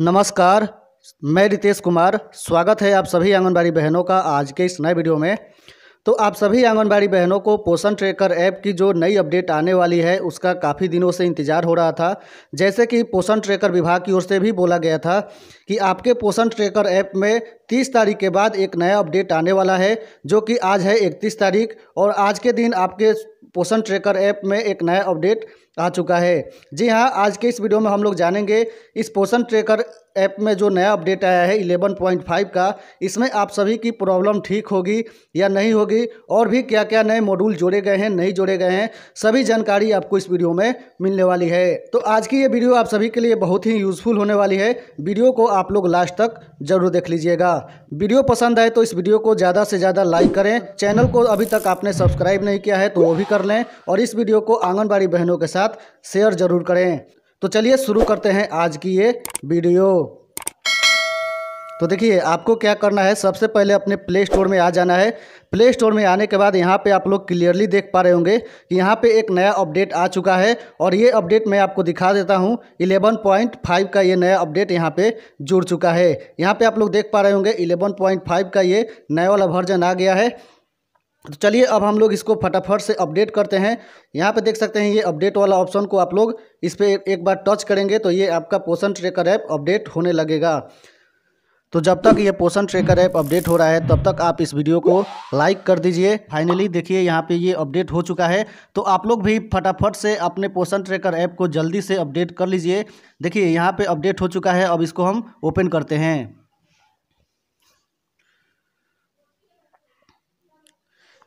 नमस्कार मैं रितेश कुमार स्वागत है आप सभी आंगनबाड़ी बहनों का आज के इस नए वीडियो में तो आप सभी आंगनबाड़ी बहनों को पोषण ट्रैकर ऐप की जो नई अपडेट आने वाली है उसका काफ़ी दिनों से इंतजार हो रहा था जैसे कि पोषण ट्रैकर विभाग की ओर से भी बोला गया था कि आपके पोषण ट्रैकर ऐप में 30 तारीख के बाद एक नया अपडेट आने वाला है जो कि आज है 31 तारीख और आज के दिन आपके पोषण ट्रैकर ऐप में एक नया अपडेट आ चुका है जी हाँ आज के इस वीडियो में हम लोग जानेंगे इस पोषण ट्रैकर ऐप में जो नया अपडेट आया है इलेवन पॉइंट फाइव का इसमें आप सभी की प्रॉब्लम ठीक होगी या नहीं होगी और भी क्या क्या नए मॉड्यूल जोड़े गए हैं नहीं जोड़े गए हैं सभी जानकारी आपको इस वीडियो में मिलने वाली है तो आज की ये वीडियो आप सभी के लिए बहुत ही यूज़फुल होने वाली है वीडियो को आप लोग लास्ट तक जरूर देख लीजिएगा वीडियो पसंद आए तो इस वीडियो को ज़्यादा से ज़्यादा लाइक करें चैनल को अभी तक आपने सब्सक्राइब नहीं किया है तो वो भी कर लें और इस वीडियो को आंगनबाड़ी बहनों के साथ शेयर जरूर करें तो चलिए शुरू करते हैं आज की ये वीडियो तो देखिए आपको क्या करना है सबसे पहले अपने प्ले स्टोर में आ जाना है प्ले स्टोर में आने के बाद यहाँ पे आप लोग क्लियरली देख पा रहे होंगे कि यहाँ पे एक नया अपडेट आ चुका है और ये अपडेट मैं आपको दिखा देता हूँ 11.5 का ये नया अपडेट यहाँ पे जुड़ चुका है यहाँ पे आप लोग देख पा रहे होंगे 11.5 का ये नया वाला वर्जन आ गया है तो चलिए अब हम लोग इसको फटाफट से अपडेट करते हैं यहाँ पे देख सकते हैं ये अपडेट वाला ऑप्शन को आप लोग इस पर एक बार टच करेंगे तो ये आपका पोषण ट्रेकर ऐप अपडेट होने लगेगा तो जब तक ये पोषण ट्रेकर ऐप अपडेट हो रहा है तब तक आप इस वीडियो को लाइक कर दीजिए फाइनली देखिए यहाँ पे ये अपडेट हो चुका है तो आप लोग भी फटाफट से अपने पोषण ट्रेकर ऐप को जल्दी से अपडेट कर लीजिए देखिए यहाँ पे अपडेट हो चुका है अब इसको हम ओपन करते हैं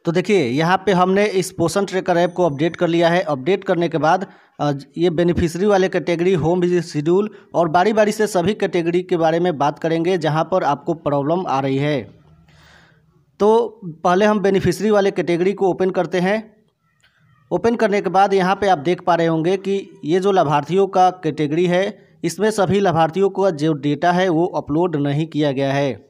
तो देखिए यहाँ पे हमने इस पोषण ट्रेकर ऐप को अपडेट कर लिया है अपडेट करने के बाद ये बेनिफिशरी वाले कैटेगरी होम विजिट शेड्यूल और बारी बारी से सभी कैटेगरी के बारे में बात करेंगे जहाँ पर आपको प्रॉब्लम आ रही है तो पहले हम बेनिफिशरी वाले कैटेगरी को ओपन करते हैं ओपन करने के बाद यहाँ पे आप देख पा रहे होंगे कि ये जो लाभार्थियों का कैटेगरी है इसमें सभी लाभार्थियों का जो डेटा है वो अपलोड नहीं किया गया है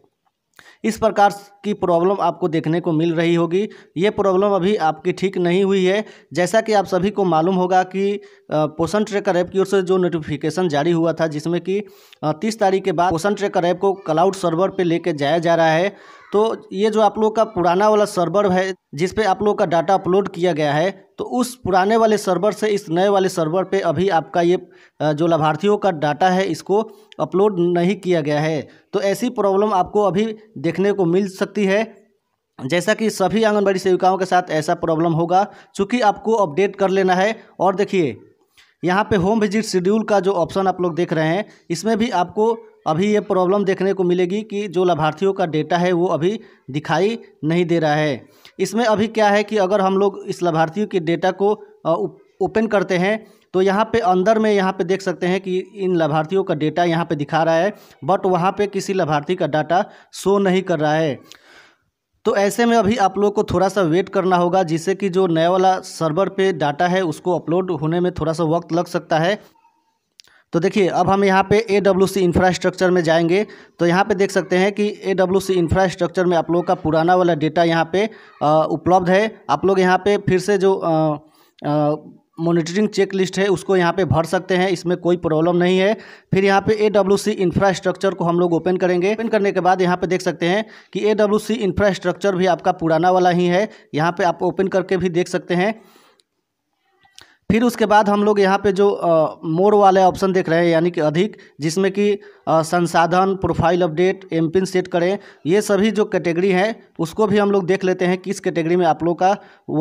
इस प्रकार की प्रॉब्लम आपको देखने को मिल रही होगी ये प्रॉब्लम अभी आपकी ठीक नहीं हुई है जैसा कि आप सभी को मालूम होगा कि पोषण ट्रैकर ऐप की ओर से जो नोटिफिकेशन जारी हुआ था जिसमें कि तीस तारीख के बाद पोषण ट्रैकर ऐप को क्लाउड सर्वर पर लेके जाया जा रहा है तो ये जो आप लोग का पुराना वाला सर्वर है जिस पे आप लोग का डाटा अपलोड किया गया है तो उस पुराने वाले सर्वर से इस नए वाले सर्वर पे अभी आपका ये जो लाभार्थियों का डाटा है इसको अपलोड नहीं किया गया है तो ऐसी प्रॉब्लम आपको अभी देखने को मिल सकती है जैसा कि सभी आंगनबाड़ी सेविकाओं के साथ ऐसा प्रॉब्लम होगा चूँकि आपको अपडेट कर लेना है और देखिए यहाँ पे होम विजिट शेड्यूल का जो ऑप्शन आप लोग देख रहे हैं इसमें भी आपको अभी ये प्रॉब्लम देखने को मिलेगी कि जो लाभार्थियों का डेटा है वो अभी दिखाई नहीं दे रहा है इसमें अभी क्या है कि अगर हम लोग इस लाभार्थियों के डेटा को ओपन करते हैं तो यहाँ पे अंदर में यहाँ पे देख सकते हैं कि इन लाभार्थियों का डेटा यहाँ पे दिखा रहा है बट वहाँ पे किसी लाभार्थी का डाटा शो नहीं कर रहा है तो ऐसे में अभी आप लोग को थोड़ा सा वेट करना होगा जिससे कि जो नया वाला सर्वर पे डाटा है उसको अपलोड होने में थोड़ा सा वक्त लग सकता है तो देखिए अब हम यहाँ पे ए डब्ल्यू सी इंफ्रास्ट्रक्चर में जाएंगे तो यहाँ पे देख सकते हैं कि ए डब्ल्यू सी इंफ्रास्ट्रक्चर में आप लोगों का पुराना वाला डेटा यहाँ पे उपलब्ध है आप लोग यहाँ पे फिर से जो मॉनिटरिंग चेक लिस्ट है उसको यहाँ पे भर सकते हैं इसमें कोई प्रॉब्लम नहीं है फिर यहाँ पे ए डब्ल्यू सी इंफ्रास्ट्रक्चर को हम लोग ओपन करेंगे ओपन करने के बाद यहाँ पे देख सकते हैं कि ए डब्ल्यू सी इंफ्रास्ट्रक्चर भी आपका पुराना वाला ही है यहाँ पे आप ओपन करके भी देख सकते हैं फिर उसके बाद हम लोग यहाँ पे जो मोर वाले ऑप्शन देख रहे हैं यानी कि अधिक जिसमें कि संसाधन profile update M PIN set करें ये सभी जो कैटेगरी हैं उसको भी हम लोग देख लेते हैं किस कैटेगरी में आप लोग का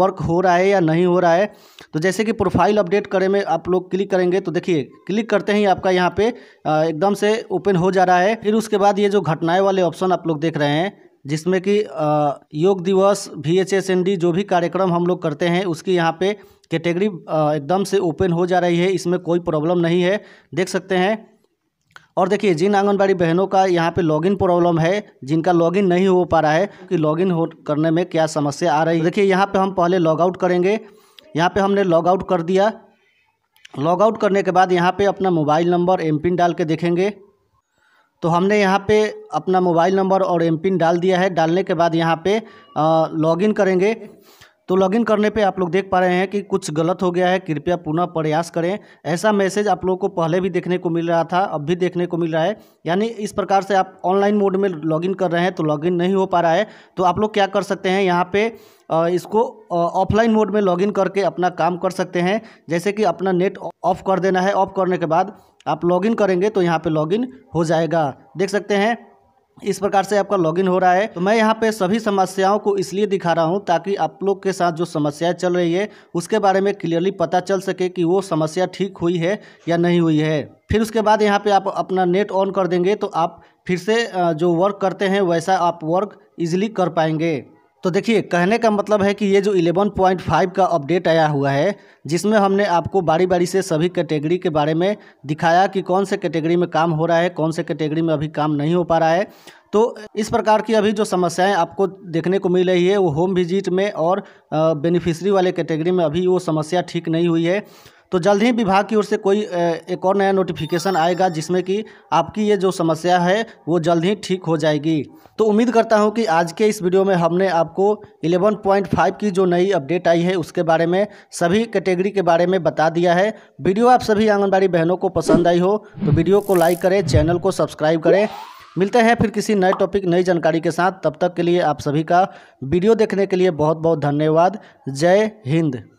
वर्क हो रहा है या नहीं हो रहा है तो जैसे कि प्रोफाइल अपडेट करें में आप लोग क्लिक करेंगे तो देखिए क्लिक करते ही आपका यहाँ पर एकदम से ओपन हो जा रहा है फिर उसके बाद ये जो घटनाएँ वाले ऑप्शन आप लोग देख रहे हैं जिसमें कि योग दिवस भी एच एस एन डी जो भी कार्यक्रम हम लोग करते हैं उसकी यहाँ पे कैटेगरी एकदम से ओपन हो जा रही है इसमें कोई प्रॉब्लम नहीं है देख सकते हैं और देखिए जिन आंगनबाड़ी बहनों का यहाँ पे लॉगिन प्रॉब्लम है जिनका लॉगिन नहीं हो पा रहा है कि लॉगिन हो करने में क्या समस्या आ रही है देखिए यहाँ पे हम पहले लॉगआउट करेंगे यहाँ पे हमने लॉगआउट कर दिया लॉगआउट करने के बाद यहाँ पे अपना मोबाइल नंबर एम पिन डाल के देखेंगे तो हमने यहाँ पे अपना मोबाइल नंबर और एम पिन डाल दिया है डालने के बाद यहाँ पे लॉगिन करेंगे तो लॉगिन करने पे आप लोग देख पा रहे हैं कि कुछ गलत हो गया है कृपया पुनः प्रयास करें ऐसा मैसेज आप लोगों को पहले भी देखने को मिल रहा था अब भी देखने को मिल रहा है यानी इस प्रकार से आप ऑनलाइन मोड में लॉगिन कर रहे हैं तो लॉगिन नहीं हो पा रहा है तो आप लोग क्या कर सकते हैं यहाँ पे इसको ऑफलाइन मोड में लॉगिन करके अपना काम कर सकते हैं जैसे कि अपना नेट ऑफ कर देना है ऑफ करने के बाद आप लॉगिन करेंगे तो यहाँ पे लॉगिन हो जाएगा देख सकते हैं इस प्रकार से आपका लॉगिन हो रहा है तो मैं यहाँ पे सभी समस्याओं को इसलिए दिखा रहा हूँ ताकि आप लोग के साथ जो समस्याएं चल रही है उसके बारे में क्लियरली पता चल सके कि वो समस्या ठीक हुई है या नहीं हुई है फिर उसके बाद यहाँ पे आप अपना नेट ऑन कर देंगे तो आप फिर से जो वर्क करते हैं वैसा आप वर्क ईजिली कर पाएंगे तो देखिए कहने का मतलब है कि ये जो 11.5 का अपडेट आया हुआ है जिसमें हमने आपको बारी बारी से सभी कैटेगरी के बारे में दिखाया कि कौन से कैटेगरी में काम हो रहा है कौन से कैटेगरी में अभी काम नहीं हो पा रहा है तो इस प्रकार की अभी जो समस्याएं आपको देखने को मिल रही है वो होम विजिट में और बेनिफिशरी वाले कैटेगरी में अभी वो समस्या ठीक नहीं हुई है तो जल्द ही विभाग की ओर से कोई एक और नया नोटिफिकेशन आएगा जिसमें कि आपकी ये जो समस्या है वो जल्द ही ठीक हो जाएगी तो उम्मीद करता हूँ कि आज के इस वीडियो में हमने आपको 11.5 की जो नई अपडेट आई है उसके बारे में सभी कैटेगरी के बारे में बता दिया है वीडियो आप सभी आंगनबाड़ी बहनों को पसंद आई हो तो वीडियो को लाइक करें चैनल को सब्सक्राइब करें मिलते हैं फिर किसी नए टॉपिक नई जानकारी के साथ तब तक के लिए आप सभी का वीडियो देखने के लिए बहुत बहुत धन्यवाद जय हिंद